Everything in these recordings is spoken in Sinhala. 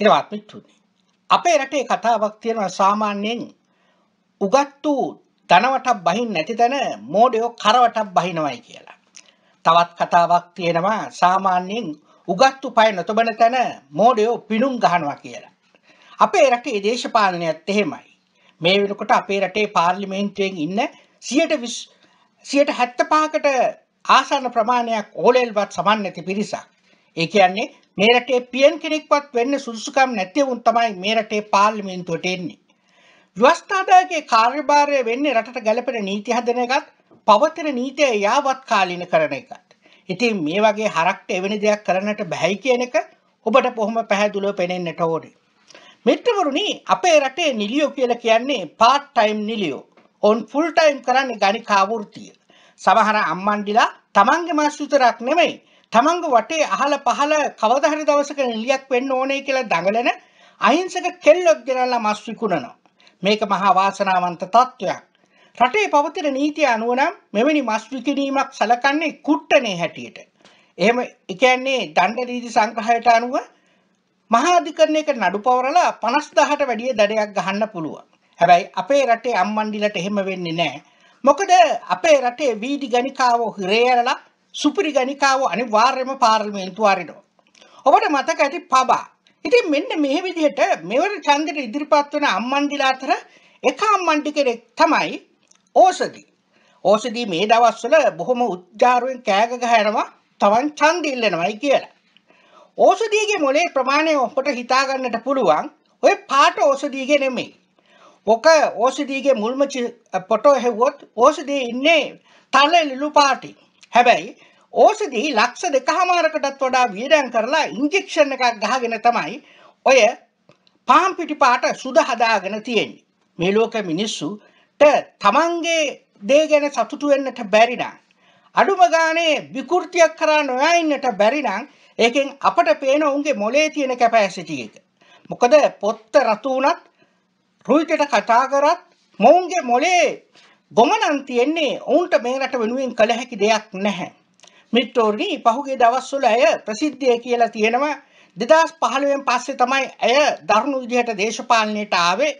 හෙරවත්මිත් වුණේ. අපේ රටේ කතාවක් තියෙනවා සාමාන්‍යයෙන් උගත් වූ ධනවටක් බහින් නැති තැන මෝඩයෝ කරවටක් බහිනවයි කියලා. තවත් කතාවක් තියෙනවා සාමාන්‍යයෙන් උගත්තු පය නොතබන තැන මෝඩයෝ පිණුම් ගහනවා කියලා. අපේ රටේ දේශපාලනයත් එහෙමයි. මේ වෙනකොට අපේ රටේ පාර්ලිමේන්තුවෙන් ඉන්න සියට සියට හැත්තපාකට ආසන්න ප්‍රමාණයක් ඕලෙල්වත් සමන් නැති පිරිසක්. ඒ කියන්නේ මේ රටේ පියන් කෙනෙක්වත් වෙන්න සුදුසුකම් නැති වුන් තමයි මේ රටේ පාර්ලිමේන්තුවට එන්නේ. ව්‍යවස්ථාදායකගේ කාර්යභාරය වෙන්නේ රටට ගැළපෙන නීති හදන එකත් පවතින නීතිය යාවත් කාලීන කරන එකත්. ඉතින් මේ වගේ හරක්ට එවැනි දෙයක් කරන්නට බැහැයි කියන එක ඔබට බොහොම පැහැදිලිව පේනෙන්නට ඕනේ. මිත්‍රවරුනි අපේ රටේ නිලියෝ කියලා කියන්නේ part time නිලියෝ. ඔවුන් full time කරන්නේ ගණිකා වෘත්තිය. සමහර අම්මන්ඩිලා තමන්ගේ මාස් විතරක් නෙමෙයි තමන්ගේ වටේ අහල පහල කවදා හරි දවසක නිලියක් වෙන්න ඕනේ කියලා දඟලන අහිංසක කෙල්ලොක් ගෙනල්ලා මස් විකුණනවා. මේක මහා වාසනාවන්ත තත්ත්වයක්. රටේ පවතින නීතිය අනුව නම් මෙවැනි මස් විකිණීමක් සැලකන්නේ කුට්ටනේ හැටියට. එහෙම ඒ කියන්නේ දණ්ඩ නීති සංග්‍රහයට අනුව මහා අධිකරණයක නඩු පවරලා 50000ට වැඩිය දඩයක් ගහන්න පුළුවන්. හැබැයි අපේ රටේ අම්මණ්ඩිලට එහෙම වෙන්නේ නැහැ. මොකද අපේ රටේ වීදි ගණිකාවෝ හිරේරලා සුපිරි ගනිකාව අනිවාර්යම පාර්ලිමේන්තුව අරිනවා. ඔබට මතක ඇති පබා. ඉතින් මෙන්න මේ විදිහට මෙවර ඡන්දෙට ඉදිරිපත් වන අම්මන්ඩිලා අතර එක අම්මන්ඩි කෙනෙක් තමයි ඕසදි. ඕසදි මේ දවස්වල බොහොම උද්ජාරුවෙන් කෑග ගහනවා තවන් ඡන්ද ඉල්ලනවායි කියලා. ඕසදියගේ මොලේ ප්‍රමාණය ඔබට හිතා ගන්නට පුළුවන්. ඔය පාට ඕසදියගේ නෙමෙයි. ඔක ඕසදියගේ මුල්ම පොටෝ හැවුවොත් ඕසදිය ඉන්නේ තල ලිලු පාටින්. හැබැයි ඕෂදී ලක්ෂ දෙකහමාරකටත් වඩා වියඩන් කරලා ඉන්ජෙක්ෂන් එකක් ගහගෙන තමයි ඔය පාම් පිටිපාට සුද හදාගෙන තියෙන්නේ. මේ ලෝක මිනිස්සුට තමන්ගේ දේ ගැන සතුටු වෙන්නට බැරි නම් අඩුම ගානේ විකෘතියක් කරා නොයා ඉන්නට බැරි නම් ඒකෙන් අපට පේන උන්ගේ මොලේ තියෙන කැපැසිටි එක. මොකද පොත්ත රතු වුණත් රුයිටට කතා කරත් මොවුන්ගේ මොලේ ගොමනන් තියෙන්නේ ඔවුන්ට මේ රට වෙනුවෙන් කළ හැකි දෙයක් නැහැ. මිත්‍රෝර්ගී පහුගේ දවස්වල ඇය ප්‍රසිද්ධිය කියලා තියෙනවා දෙදස් පහළුවෙන් පස්සේ තමයි ඇය දරුණු විදිහට දේශපාලනයට ආවේ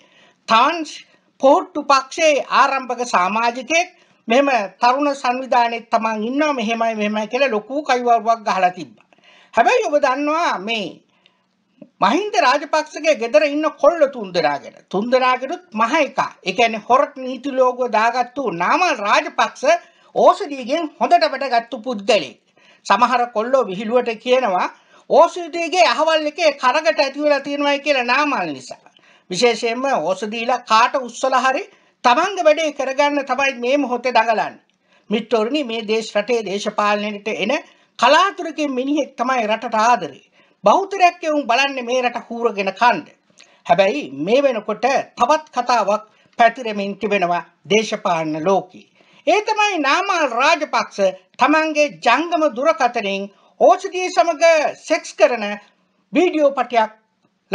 තාන්ස් පෝට්ටු පක්ෂයේ ආරම්භක සාමාජිකයෙක් මෙම තරුණ සංවිධානයෙක් තමන් ඉන්නවා මෙහෙමයි මෙහෙමයි කියලා ලොකු කයිවරුවක් ගහලා තිබ්බා. හැබැයි ඔබ දන්නවා මේ මහින්ද රාජපක්ෂගේ ගෙදර ඉන්න කොල්ල තුන්දරාගෙන තුන්දරාගෙනුත් මහ එකා ඒ කියන්නේ හොරට නීති ලෝගුව දාගත්තු නාමල් රාජපක්ෂ ඕසඩියගෙන් හොඳට වැඩගත්තු පුද්ගලෙක් සමහර කොල්ලෝ විහිළුවට කියනවා ඕසඩියගේ අහවල් එකේ කරකට ඇති වෙලා තියෙනවායි කියලා නාමල් නිසා විශේෂයෙන්ම ඕසඩීලා කාට උස්සලා හරි තමන්ගේ වැඩේ කරගන්න තමයි මේ මොහොතේ දඟලන්නේ මිත්‍රෝරණි මේ දේශ රටේ දේශපාලනයට එන කලාතුරකින් මිනිහෙක් තමයි රටට ආදරේ බෞතරයක් එවුම් බලන්නේ මේ රට හූරගෙන කණ්ඩ. හැබැයි මේ වෙනකොට තවත් කතාවක් පැතිරෙමින් තිබෙනවා දේශපාලන ලෝකී. ඒ තමයි නාමල් රාජපක්ෂ තමන්ගේ ජංගම දුරකථනයෙන් ඕෂධිය සමග සෙක්ස් කරන වීඩියෝ පටයක්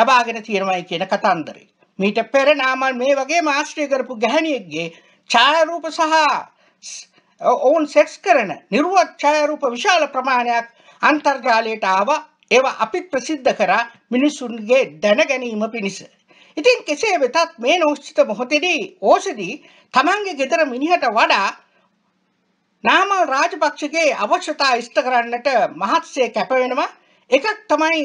ලබාගෙන තියෙනවයි කියන කතන්දරේ. මීට පෙර නාමල් මේ වගේ මාස්ට්‍රය කරපු ගැහණියෙක්ගේ ඡායාරූප සහ ඔවුන් සෙක්ස් කරන නිර්වත් ඡායාරූප විශාල ප්‍රමාණයක් අන්තර්ජාලයට ආවා ඒවා අපි ප්‍රසිද්ධ කරා මිනිසුන්ගේ දැනගැනීම පිණිස. ඉතින් කෙසේ වෙතත් මේ නෝශ්චිත මොහොතෙදී ඕසදී තමන්ගේ ගෙදර මිනිහට වඩා නාමල් රාජපක්ෂගේ අවශ්‍යතා ඉෂ්ට කරන්නට මහත්සේ කැපවෙනවා එකක් තමයි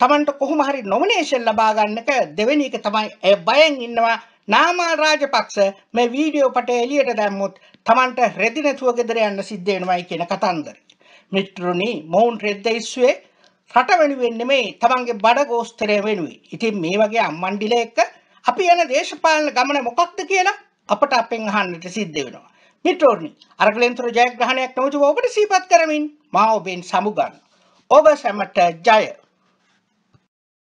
තමන්ට කොහොම හරි නොමිනේෂන් ලබා ගන්නක දෙවෙනි එක තමයි ඒ බයෙන් ඉන්නවා නාමල් රාජපක්ෂ මේ වීඩියෝ පට එළියට දැම්මුත් තමන්ට රෙදි නැතුව ගෙදර යන්න සිද්ධ වෙනවයි කියන කතන්දර. මිත්‍රුනි මොවුන් රෙද්ද ඉස්සුවේ රට වෙනුවෙන් නෙමෙයි තමන්ගේ බඩ ගෝස්තරය වෙනුයි. ඉතින් මේ වගේ අම්මණ්ඩිල එක්ක අපි යන දේශපාලන ගමන මොකක්ද කියලා අපට අපෙන් අහන්නට සිද්ධ වෙනවා. මිත්‍රෝනි අරගලෙන්තුර ජයග්‍රහණයක් නොමුතු ඔබට සීපත් කරමින් මා ඔබෙන් සමුගන්න. ඔබ සැමට ජය!